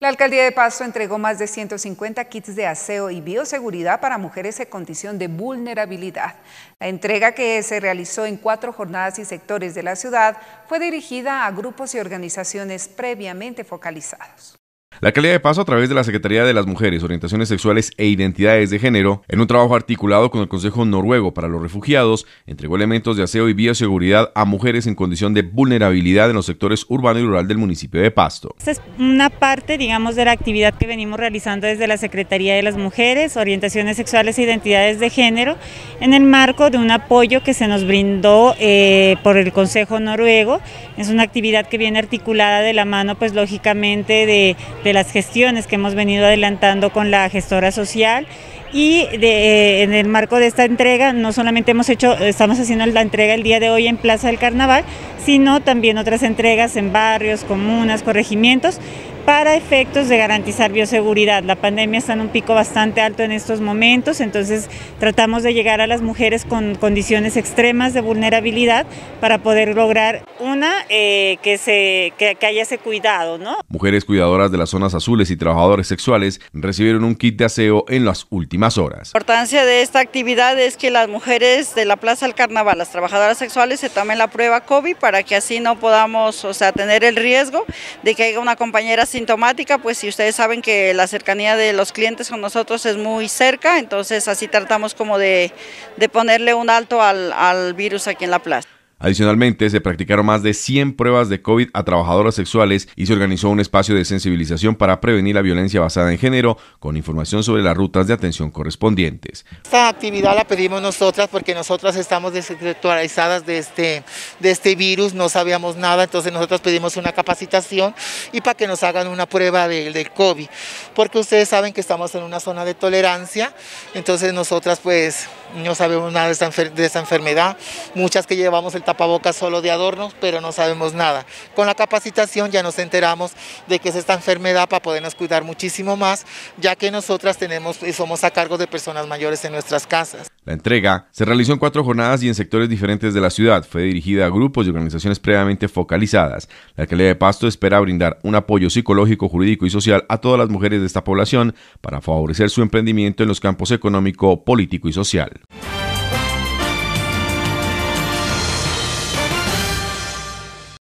La alcaldía de Pasto entregó más de 150 kits de aseo y bioseguridad para mujeres en condición de vulnerabilidad. La entrega que se realizó en cuatro jornadas y sectores de la ciudad fue dirigida a grupos y organizaciones previamente focalizados. La calidad de paso a través de la Secretaría de las Mujeres, Orientaciones Sexuales e Identidades de Género, en un trabajo articulado con el Consejo Noruego para los Refugiados, entregó elementos de aseo y bioseguridad a mujeres en condición de vulnerabilidad en los sectores urbano y rural del municipio de Pasto. Esta es una parte, digamos, de la actividad que venimos realizando desde la Secretaría de las Mujeres, Orientaciones Sexuales e Identidades de Género, en el marco de un apoyo que se nos brindó eh, por el Consejo Noruego. Es una actividad que viene articulada de la mano, pues lógicamente, de de las gestiones que hemos venido adelantando con la gestora social y eh, en el marco de esta entrega no solamente hemos hecho, estamos haciendo la entrega el día de hoy en Plaza del Carnaval, sino también otras entregas en barrios, comunas, corregimientos para efectos de garantizar bioseguridad. La pandemia está en un pico bastante alto en estos momentos, entonces tratamos de llegar a las mujeres con condiciones extremas de vulnerabilidad para poder lograr una eh, que, se, que, haya ese cuidado. ¿no? Mujeres cuidadoras de las zonas azules y trabajadores sexuales recibieron un kit de aseo en las últimas horas. La importancia de esta actividad es que las mujeres de la Plaza del Carnaval, las trabajadoras sexuales, se tomen la prueba COVID para que así no podamos o sea, tener el riesgo de que haya una compañera sin sintomática, pues si ustedes saben que la cercanía de los clientes con nosotros es muy cerca, entonces así tratamos como de, ponerle un alto al, al virus aquí en la plaza. Adicionalmente, se practicaron más de 100 pruebas de COVID a trabajadoras sexuales y se organizó un espacio de sensibilización para prevenir la violencia basada en género con información sobre las rutas de atención correspondientes. Esta actividad la pedimos nosotras porque nosotras estamos desactualizadas de este, de este virus, no sabíamos nada, entonces nosotras pedimos una capacitación y para que nos hagan una prueba del de COVID, porque ustedes saben que estamos en una zona de tolerancia, entonces nosotras pues no sabemos nada de esta, de esta enfermedad, muchas que llevamos el tapabocas solo de adornos, pero no sabemos nada. Con la capacitación ya nos enteramos de que es esta enfermedad para podernos cuidar muchísimo más, ya que nosotras tenemos y eh, somos a cargo de personas mayores en nuestras casas. La entrega se realizó en cuatro jornadas y en sectores diferentes de la ciudad. Fue dirigida a grupos y organizaciones previamente focalizadas. La alcaldía de Pasto espera brindar un apoyo psicológico, jurídico y social a todas las mujeres de esta población para favorecer su emprendimiento en los campos económico, político y social.